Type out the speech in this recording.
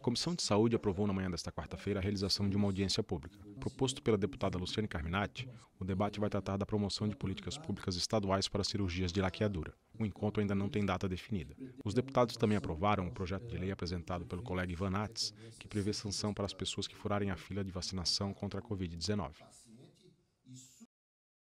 A Comissão de Saúde aprovou na manhã desta quarta-feira a realização de uma audiência pública. Proposto pela deputada Luciane Carminati, o debate vai tratar da promoção de políticas públicas estaduais para cirurgias de laqueadura. O encontro ainda não tem data definida. Os deputados também aprovaram o projeto de lei apresentado pelo colega Ivan Nates, que prevê sanção para as pessoas que furarem a fila de vacinação contra a Covid-19.